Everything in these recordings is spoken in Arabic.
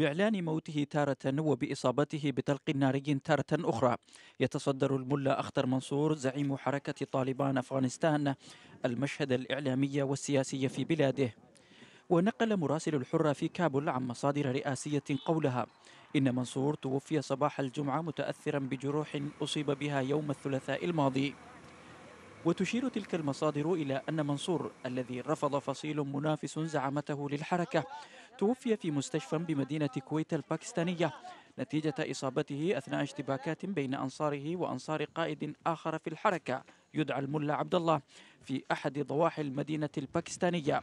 بإعلان موته تارة وبإصابته بطلق ناري تارة أخرى يتصدر الملا أخطر منصور زعيم حركة طالبان أفغانستان المشهد الإعلامي والسياسي في بلاده ونقل مراسل الحرة في كابل عن مصادر رئاسية قولها إن منصور توفي صباح الجمعة متأثرا بجروح أصيب بها يوم الثلاثاء الماضي وتشير تلك المصادر إلى أن منصور الذي رفض فصيل منافس زعمته للحركة توفي في مستشفى بمدينة كويت الباكستانية نتيجة إصابته أثناء اشتباكات بين أنصاره وأنصار قائد آخر في الحركة يدعى الملا عبد الله في أحد ضواحي المدينة الباكستانية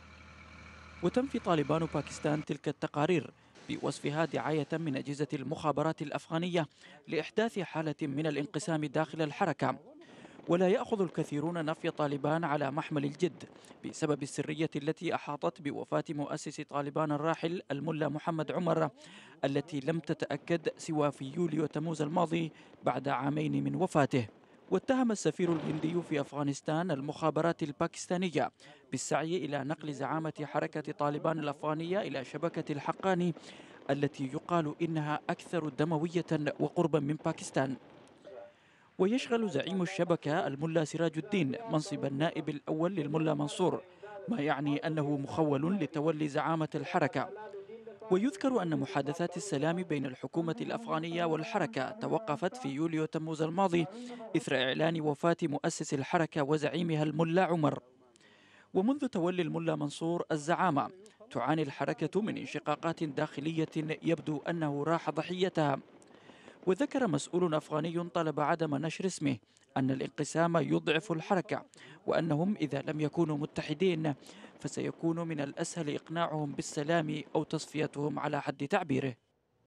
وتنفي طالبان باكستان تلك التقارير بوصفها دعاية من أجهزة المخابرات الأفغانية لإحداث حالة من الانقسام داخل الحركة ولا يأخذ الكثيرون نفي طالبان على محمل الجد بسبب السرية التي أحاطت بوفاة مؤسس طالبان الراحل الملا محمد عمر التي لم تتأكد سوى في يوليو تموز الماضي بعد عامين من وفاته واتهم السفير الهندي في أفغانستان المخابرات الباكستانية بالسعي إلى نقل زعامة حركة طالبان الأفغانية إلى شبكة الحقاني التي يقال إنها أكثر دموية وقربا من باكستان ويشغل زعيم الشبكة الملا سراج الدين منصب النائب الأول للملا منصور ما يعني أنه مخول لتولي زعامة الحركة ويذكر أن محادثات السلام بين الحكومة الأفغانية والحركة توقفت في يوليو تموز الماضي إثر إعلان وفاة مؤسس الحركة وزعيمها الملا عمر ومنذ تولي الملا منصور الزعامة تعاني الحركة من انشقاقات داخلية يبدو أنه راح ضحيتها وذكر مسؤول أفغاني طلب عدم نشر اسمه أن الانقسام يضعف الحركة وأنهم إذا لم يكونوا متحدين فسيكون من الأسهل إقناعهم بالسلام أو تصفيتهم على حد تعبيره